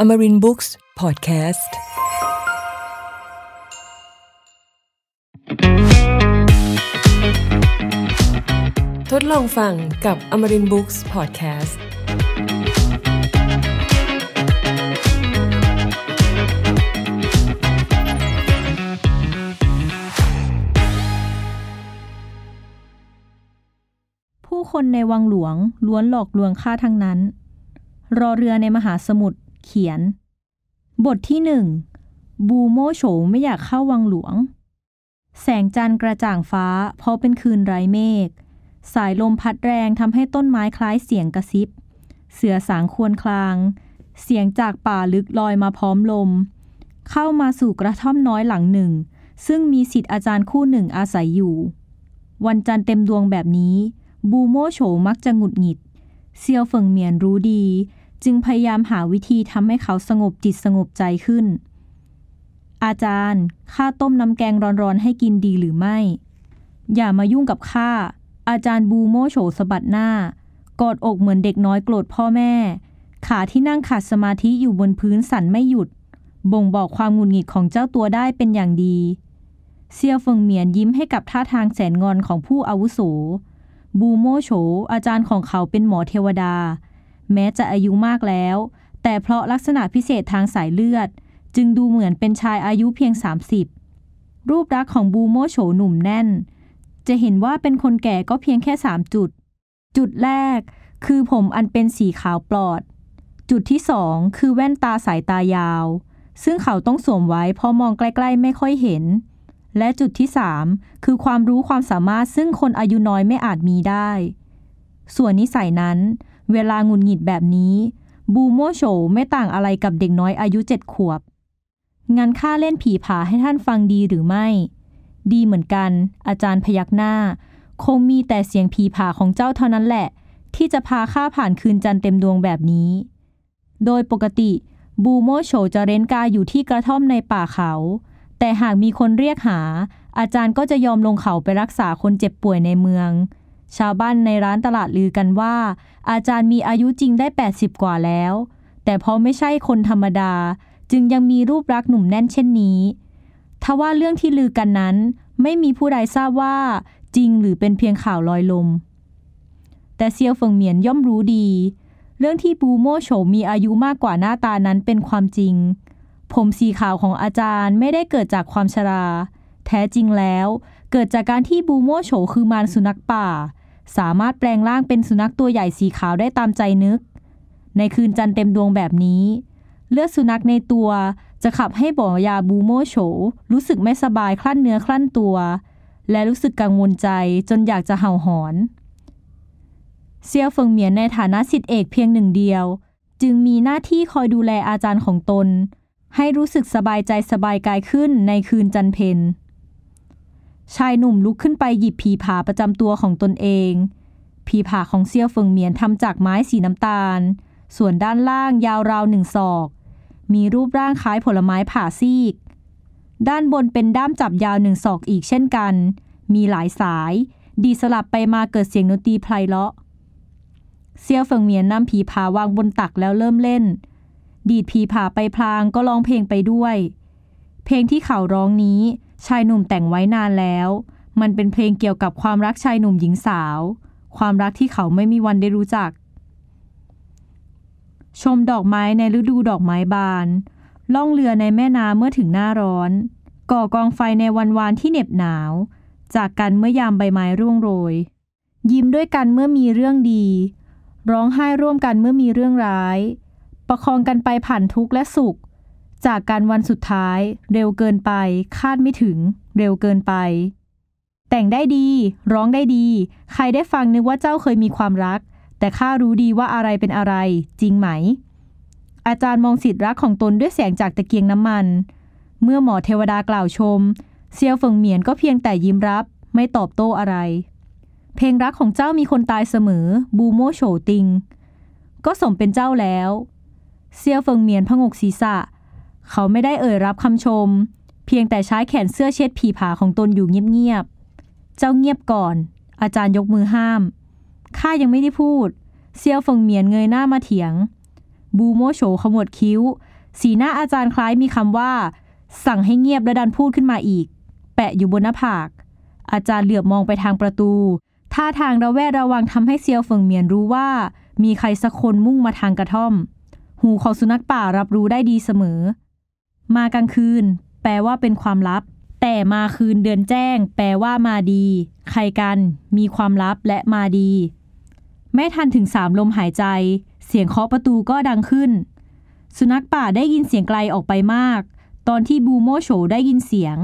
อมรินบุ๊กส์พอดแคสต์ทดลองฟังกับอมรินบุ๊กส์พอดแคสต์ผู้คนในวังหลวงล้วนหลอกลวงข้าทั้งนั้น รอเรือในมหาสมุทรเขียน บทที่หนึ่งบูโมโฉไม่อยากเข้าวังหลวง แสงจันทร์กระจ่างฟ้าเพราะเป็นคืนไร้เมฆสายลมพัดแรงทำให้ต้นไม้คล้ายเสียงกระซิบ เสือสางควรคลางเสียงจากป่าลึกลอยมาพร้อมลม เข้ามาสู่กระท่อมน้อยหลังหนึ่ง ซึ่งมีสิทธิอาจารย์คู่หนึ่งอาศัยอยู่ วันจันทร์เต็มดวงแบบนี้ บูโมโฉมักจะหงุดหงิดเซียวเฟิงเมียนรู้ดีจึงพยายามหาวิธีทำให้เขาสงบจิตสงบใจขึ้น อาจารย์ ข้าต้มน้ำแกงร้อนๆให้กินดีหรือไม่ อย่ามายุ่งกับข้า อาจารย์บูโมโฉสะบัดหน้ากอดอกเหมือนเด็กน้อยโกรธพ่อแม่ ขาที่นั่งขาดสมาธิอยู่บนพื้นสั่นไม่หยุด บ่งบอกความหงุดหงิดของเจ้าตัวได้เป็นอย่างดี เซียวเฟิงเหมียนยิ้มให้กับท่าทางแสนงอนของผู้อาวุโส บูโมโฉ อาจารย์ของเขาเป็นหมอเทวดาแม้จะอายุมากแล้ว แต่เพราะลักษณะพิเศษทางสายเลือด จึงดูเหมือนเป็นชายอายุเพียง 30 รูปรักษ์ของบูโมโฉหนุ่มแน่น จะเห็นว่าเป็นคนแก่ก็เพียงแค่3จุดจุดแรก คือผมอันเป็นสีขาวปลอด จุดที่สองคือแว่นตาสายตายาว ซึ่งเขาต้องสวมไว้พอมองใกล้ ๆ ไม่ค่อยเห็น และจุดที่สามคือความรู้ความสามารถซึ่งคนอายุน้อยไม่อาจมีได้ ส่วนนิสัยนั้นเวลาหงุดหงิดแบบนี้บูโมโฉไม่ต่างอะไรกับเด็กน้อยอายุเจ็ดขวบงานข้าเล่นผีผาให้ท่านฟังดีหรือไม่ ดีเหมือนกัน อาจารย์พยักหน้า คงมีแต่เสียงผีผาของเจ้าเท่านั้นแหละ ที่จะพาข้าผ่านคืนจันเต็มดวงแบบนี้โดยปกติบูโมโฉจะเร้นกาอยู่ที่กระท่อมในป่าเขาแต่หากมีคนเรียกหา อาจารย์ก็จะยอมลงเขาไปรักษาคนเจ็บป่วยในเมืองชาวบ้านในร้านตลาดลือกันว่า อาจารย์มีอายุจริงได้ 80 กว่าแล้ว แต่เพราะไม่ใช่คนธรรมดาจึงยังมีรูปรักหนุ่มแน่นเช่นนี้ ทว่าเรื่องที่ลือกันนั้น ไม่มีผู้ใดทราบว่า จริงหรือเป็นเพียงข่าวลอยลม แต่เซียวเฟิงเหมียนย่อมรู้ดี เรื่องที่บูโม่โฉมีอายุมากกว่าหน้าตานั้นเป็นความจริง ผมสีขาวของอาจารย์ไม่ได้เกิดจากความชรา แท้จริงแล้วเกิดจากการที่บูโมโฉคือมารสุนัขป่า สามารถแปลงร่างเป็นสุนัขตัวใหญ่สีขาวได้ตามใจนึก ในคืนจันทร์เต็มดวงแบบนี้ เลือดสุนัขในตัวจะขับให้บ่อยาบูโมโฉรู้สึกไม่สบายคลั่นเนื้อคลั่นตัว และรู้สึกกังวลใจจนอยากจะเห่าหอนเซียวเฟิงเหมียนในฐานะสิทธิเอกเพียงหนึ่งเดียว จึงมีหน้าที่คอยดูแลอาจารย์ของตน ให้รู้สึกสบายใจสบายกายขึ้นในคืนจันเพนชายหนุ่มลุกขึ้นไปหยิบผีผาประจำตัวของตนเอง ผีผาของเซี่ยวเฟิงเมียนทำจากไม้สีน้ำตาล ส่วนด้านล่างยาวราวหนึ่งศอก มีรูปร่างคล้ายผลไม้ผ่าซีก ด้านบนเป็นด้ามจับยาวหนึ่งศอกอีกเช่นกัน มีหลายสาย ดีสลับไปมาเกิดเสียงดนตรีไพเราะเซี่ยวเฟิงเมียนนำผีผาวางบนตักแล้วเริ่มเล่น ดีดผีผาไปพลางก็ร้องเพลงไปด้วย เพลงที่เขาร้องนี้ชายหนุ่มแต่งไว้นานแล้ว มันเป็นเพลงเกี่ยวกับความรักชายหนุ่มหญิงสาว ความรักที่เขาไม่มีวันได้รู้จัก ชมดอกไม้ในฤดูดอกไม้บาน ล่องเรือในแม่น้ำเมื่อถึงหน้าร้อน ก่อกองไฟในวันวานที่เหน็บหนาว จากกันเมื่อยามใบไม้ร่วงโรย ยิ้มด้วยกันเมื่อมีเรื่องดี ร้องไห้ร่วมกันเมื่อมีเรื่องร้าย ประคองกันไปผ่านทุกข์และสุขจากการวันสุดท้าย เร็วเกินไป คาดไม่ถึง เร็วเกินไป แต่งได้ดีร้องได้ดี ใครได้ฟังนึกว่าเจ้าเคยมีความรัก แต่ข้ารู้ดีว่าอะไรเป็นอะไร จริงไหม อาจารย์มองสิทธิรักของตนด้วยแสงจากตะเกียงน้ำมัน เมื่อหมอเทวดากล่าวชม เซียวเฟิงเหมียนก็เพียงแต่ยิ้มรับไม่ตอบโต้อะไรเพลงรักของเจ้ามีคนตายเสมอบูโมโฉติงก็สมเป็นเจ้าแล้ว เซียวเฟิงเหมียนพงกศีรษะเขาไม่ได้เอ่ยรับคำชม เพียงแต่ใช้แขนเสื้อเช็ดผีผาของตนอยู่เงียบๆ เจ้าเงียบก่อน อาจารย์ยกมือห้ามข้ายังไม่ได้พูด เซียวฟงเหมียนเงยหน้ามาเถียง บูโมโฉขมวดคิ้ว สีหน้าอาจารย์คล้ายมีคำว่า สั่งให้เงียบและดันพูดขึ้นมาอีก แปะอยู่บนหน้าผาก อาจารย์เหลือบมองไปทางประตูท่าทางระแวดระวังทำให้เซียวฟงเหมียนรู้ว่า มีใครสักคนมุ่งมาทางกระท่อม หูของสุนัขป่ารับรู้ได้ดีเสมอมากลางคืน แปลว่าเป็นความลับ แต่มาคืนเดือนแจ้ง แปลว่ามาดี ใครกัน มีความลับและมาดี แม่ทันถึงสามลมหายใจ เสียงเคาะประตูก็ดังขึ้น สุนัขป่าได้ยินเสียงไกลออกไปมาก ตอนที่บูโมโฉได้ยินเสียง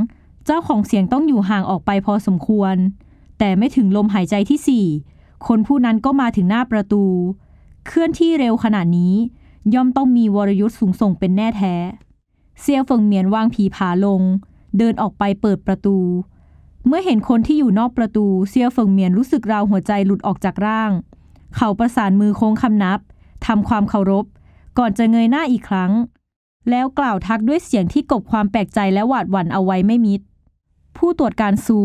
เจ้าของเสียงต้องอยู่ห่างออกไปพอสมควร แต่ไม่ถึงลมหายใจที่สี่คนผู้นั้นก็มาถึงหน้าประตู เคลื่อนที่เร็วขนาดนี้ ย่อมต้องมีวรยุทธ์สูงส่งเป็นแน่แท้เซียวเฟิงเมียนวางผีผาลง เดินออกไปเปิดประตู เมื่อเห็นคนที่อยู่นอกประตู เซียวเฟิงเมียนรู้สึกราวหัวใจหลุดออกจากร่าง เขาประสานมือโค้งคำนับทำความเคารพ ก่อนจะเงยหน้าอีกครั้ง แล้วกล่าวทักด้วยเสียงที่กบความแปลกใจและหวาดหวั่นเอาไว้ไม่มิด ผู้ตรวจการซู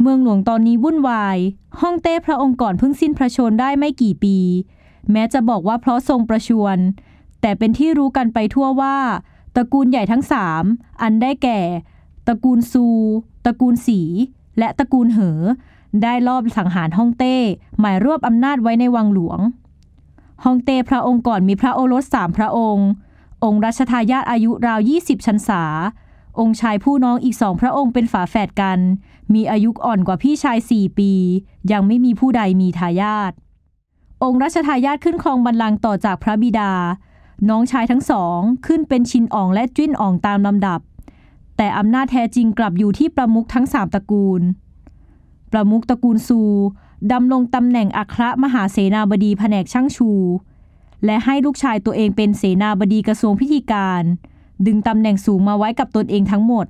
เมืองหลวงตอนนี้วุ่นวาย ห้องเต้พระองค์ก่อนเพิ่งสิ้นพระชนได้ไม่กี่ปี แม้จะบอกว่าเพราะทรงประชวร แต่เป็นที่รู้กันไปทั่วว่าตระกูลใหญ่ทั้ง3อันได้แก่ ตระกูลซู ตระกูลสี และตระกูลเหอ ได้ลอบสังหารฮ่องเต้หมายรวบอำนาจไว้ในวังหลวง ฮ่องเต้พระองค์ก่อนมีพระโอรสสามพระองค์ องค์รัชทายาทอายุราว20ชันษา องค์ชายผู้น้องอีกสองพระองค์เป็นฝาแฝดกัน มีอายุอ่อนกว่าพี่ชายสี่ปี ยังไม่มีผู้ใดมีทายาท องค์รัชทายาทขึ้นครองบัลลังก์ต่อจากพระบิดาน้องชายทั้งสองขึ้นเป็นชินอ่องและจิ้นอ่องตามลำดับ แต่อำนาจแท้จริงกลับอยู่ที่ประมุขทั้งสามตระกูล ประมุขตระกูลซูดำลงตำแหน่งอัครมหาเสนาบดีแผนกช่างชู และให้ลูกชายตัวเองเป็นเสนาบดีกระทรวงพิธีการ ดึงตำแหน่งสูงมาไว้กับตนเองทั้งหมด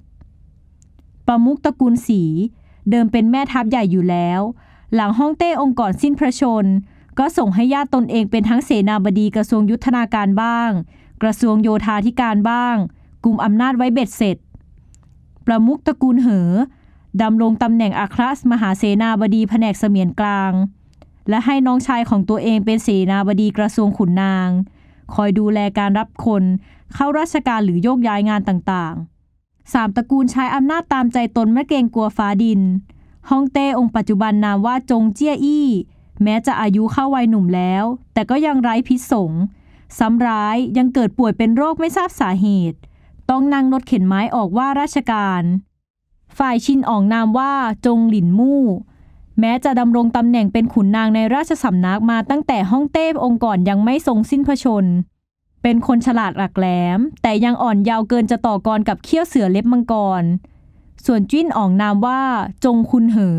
ประมุขตระกูลสีเดิมเป็นแม่ทัพใหญ่อยู่แล้ว หลังฮ่องเต้องค์ก่อนสิ้นพระชนก็ส่งให้ญาติตนเองเป็นทั้งเสนาบดีกระทรวงยุทธนาการบ้าง กระทรวงโยธาธิการบ้างกลุ่มอำนาจไว้เบ็ดเสร็จ ประมุขตระกูลเหอดำรงตำแหน่งอาคราสมหาเสนาบดีแผนกเสมียนกลาง และให้น้องชายของตัวเองเป็นเสนาบดีกระทรวงขุนนาง คอยดูแลการรับคน เข้าราชการหรือโยกย้ายงานต่างๆ สามตระกูลใช้อำนาจตามใจตนไม่เกรงกลัวฟ้าดินฮองเต้องค์ปัจจุบันนามว่าจงเจี้ยอี้แม้จะอายุเข้าวัยหนุ่มแล้ว แต่ก็ยังไร้พิษสงซ้ำร้ายยังเกิดป่วยเป็นโรคไม่ทราบสาเหตุ ต้องนั่งรถเข็นไม้ออกว่าราชการ ฝ่ายชินอ่องนามว่า จงหลินมู่ แม้จะดำรงตำแหน่งเป็นขุนนางในราชสำนักมาตั้งแต่ห้องเต้องค์ก่อนยังไม่ทรงสิ้นพระชน เป็นคนฉลาดหลักแหลม แต่ยังอ่อนยาวเกินจะต่อกรกับเขี้ยวเสือเล็บมังกร ส่วนจิ้นอ่องนามว่า จงคุณเหอ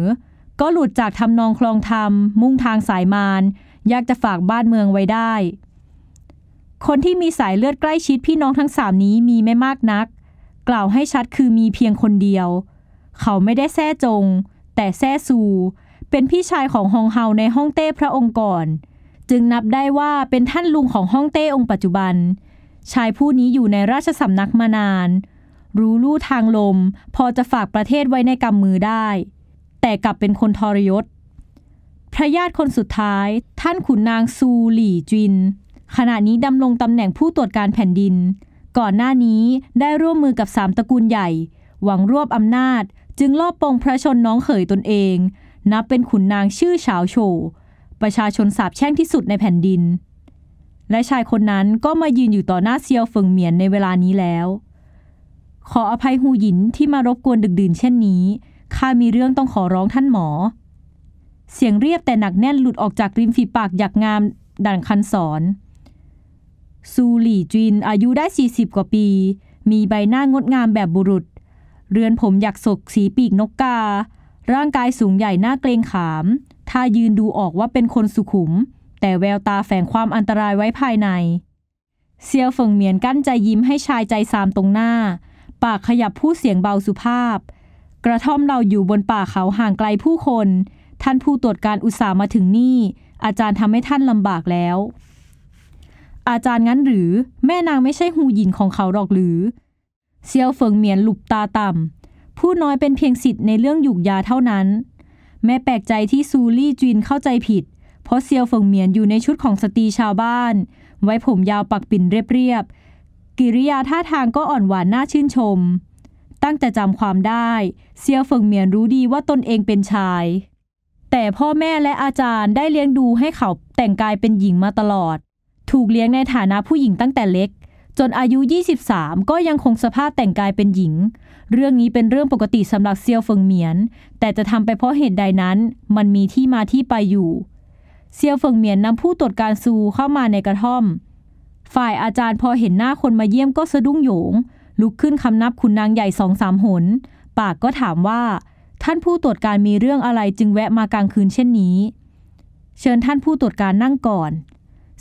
ก็หลุดจากทำนองคลองธรรมมุ่งทางสายมารอยากจะฝากบ้านเมืองไว้ได้ คนที่มีสายเลือดใกล้ชิดพี่น้องทั้งสามนี้มีไม่มากนัก กล่าวให้ชัดคือมีเพียงคนเดียว เขาไม่ได้แท้จง แต่แท้ซูเป็นพี่ชายของฮองเฮาในฮ่องเต้พระองค์ก่อน จึงนับได้ว่าเป็นท่านลุงของฮ่องเต้องค์ปัจจุบัน ชายผู้นี้อยู่ในราชสำนักมานาน รู้ลู่ทางลมพอจะฝากประเทศไว้ในกำมือได้แต่กลับเป็นคนทรยศ พระญาติคนสุดท้าย ท่านขุนนางซูหลี่จิน ขณะนี้ดำรงตำแหน่งผู้ตรวจการแผ่นดิน ก่อนหน้านี้ได้ร่วมมือกับสามตระกูลใหญ่ หวังรวบอำนาจจึงลอบปองพระชนน้องเขยตนเอง นับเป็นขุนนางชื่อเฉาโฉประชาชนสาบแช่งที่สุดในแผ่นดิน และชายคนนั้นก็มายืนอยู่ต่อหน้าเซียวเฟิงเหมียนในเวลานี้แล้ว ขออภัยหูหยินที่มารบกวนดึกดื่นเช่นนี้ข้ามีเรื่องต้องขอร้องท่านหมอ เสียงเรียบแต่หนักแน่นหลุดออกจากริมฝีปากหยักงามดังคันสอนซูหลี่จินอายุได้ 40 กว่าปี มีใบหน้างดงามแบบบุรุษ เรือนผมหยักศกสีปีกนกกา ร่างกายสูงใหญ่หน้าเกรงขามถ้ายืนดูออกว่าเป็นคนสุขุม แต่แววตาแฝงความอันตรายไว้ภายใน เซียวเฟิงเหมียนกั้นใจยิ้มให้ชายใจสามตรงหน้า ปากขยับพูดเสียงเบาสุภาพกระท่อมเราอยู่บนป่าเขาห่างไกลผู้คน ท่านผู้ตรวจการอุตส่าห์มาถึงนี่ อาจารย์ทำให้ท่านลำบากแล้ว อาจารย์งั้นหรือ แม่นางไม่ใช่หูหยินของเขาหรอกหรือ เซียวเฟิงเหมียนหลุบตาต่ำผู้น้อยเป็นเพียงสิทธิ์ในเรื่องหยุกยาเท่านั้น แม่แปลกใจที่ซูลี่จีนเข้าใจผิด เพราะเซียวเฟิงเหมียนอยู่ในชุดของสตรีชาวบ้าน ไว้ผมยาวปักปิ่นเรียบๆกิริยาท่าทางก็อ่อนหวานน่าชื่นชมตั้งแต่จำความได้ เซียเฟิงเมียนรู้ดีว่าตนเองเป็นชาย แต่พ่อแม่และอาจารย์ได้เลี้ยงดูให้เขาแต่งกายเป็นหญิงมาตลอด ถูกเลี้ยงในฐานะผู้หญิงตั้งแต่เล็ก จนอายุ 23 ก็ยังคงสภาพแต่งกายเป็นหญิง เรื่องนี้เป็นเรื่องปกติสำหรับเซียวเฟิงเมียน แต่จะทำไปเพราะเหตุใดนั้นมันมีที่มาที่ไปอยู่ เซียวเฟิงเมียนนำผู้ตรวจการซูเข้ามาในกระท่อม ฝ่ายอาจารย์พอเห็นหน้าคนมาเยี่ยมก็สะดุ้งโยงลุกขึ้นคำนับขุนนางใหญ่สองสามหน ปากก็ถามว่า ท่านผู้ตรวจการมีเรื่องอะไรจึงแวะมากลางคืนเช่นนี้ เชิญท่านผู้ตรวจการนั่งก่อน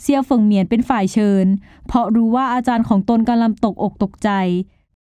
เซียวเฟิงเหมียนเป็นฝ่ายเชิญ เพราะรู้ว่าอาจารย์ของตนกำลังตกอกตกใจ